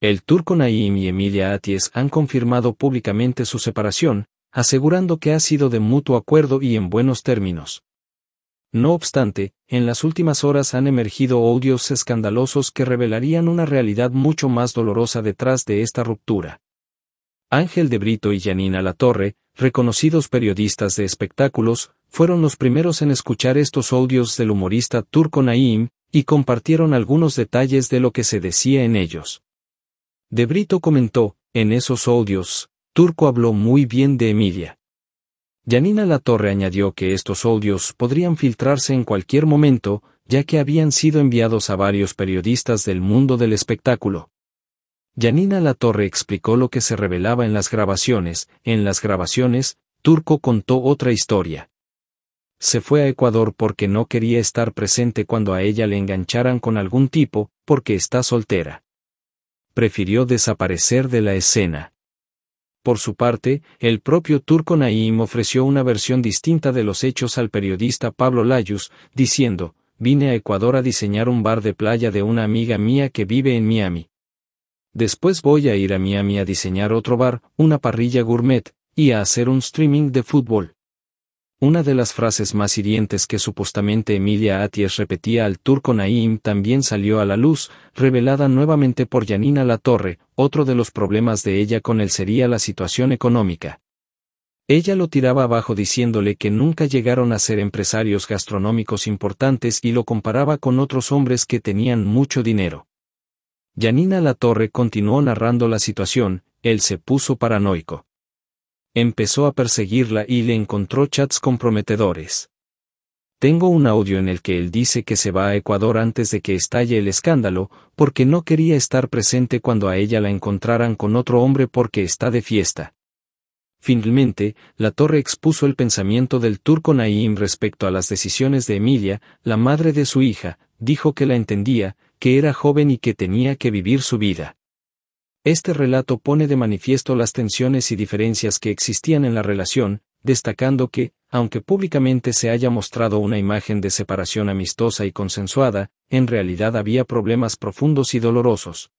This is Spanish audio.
El turco Naim y Emilia Aties han confirmado públicamente su separación, asegurando que ha sido de mutuo acuerdo y en buenos términos. No obstante, en las últimas horas han emergido odios escandalosos que revelarían una realidad mucho más dolorosa detrás de esta ruptura. Ángel de Brito y Janina Latorre, reconocidos periodistas de espectáculos, fueron los primeros en escuchar estos audios del humorista turco Naim, y compartieron algunos detalles de lo que se decía en ellos. De Brito comentó, en esos odios, Turco habló muy bien de Emilia. Yanina Latorre añadió que estos odios podrían filtrarse en cualquier momento, ya que habían sido enviados a varios periodistas del mundo del espectáculo. Yanina Latorre explicó lo que se revelaba en las grabaciones. En las grabaciones, Turco contó otra historia. Se fue a Ecuador porque no quería estar presente cuando a ella le engancharan con algún tipo, porque está soltera prefirió desaparecer de la escena. Por su parte, el propio turco Naim ofreció una versión distinta de los hechos al periodista Pablo Layus, diciendo, vine a Ecuador a diseñar un bar de playa de una amiga mía que vive en Miami. Después voy a ir a Miami a diseñar otro bar, una parrilla gourmet, y a hacer un streaming de fútbol. Una de las frases más hirientes que supuestamente Emilia Aties repetía al turco Naim también salió a la luz, revelada nuevamente por Yanina Latorre, otro de los problemas de ella con él sería la situación económica. Ella lo tiraba abajo diciéndole que nunca llegaron a ser empresarios gastronómicos importantes y lo comparaba con otros hombres que tenían mucho dinero. Yanina Latorre continuó narrando la situación, él se puso paranoico empezó a perseguirla y le encontró chats comprometedores. Tengo un audio en el que él dice que se va a Ecuador antes de que estalle el escándalo, porque no quería estar presente cuando a ella la encontraran con otro hombre porque está de fiesta. Finalmente, la torre expuso el pensamiento del turco Naim respecto a las decisiones de Emilia, la madre de su hija, dijo que la entendía, que era joven y que tenía que vivir su vida. Este relato pone de manifiesto las tensiones y diferencias que existían en la relación, destacando que, aunque públicamente se haya mostrado una imagen de separación amistosa y consensuada, en realidad había problemas profundos y dolorosos.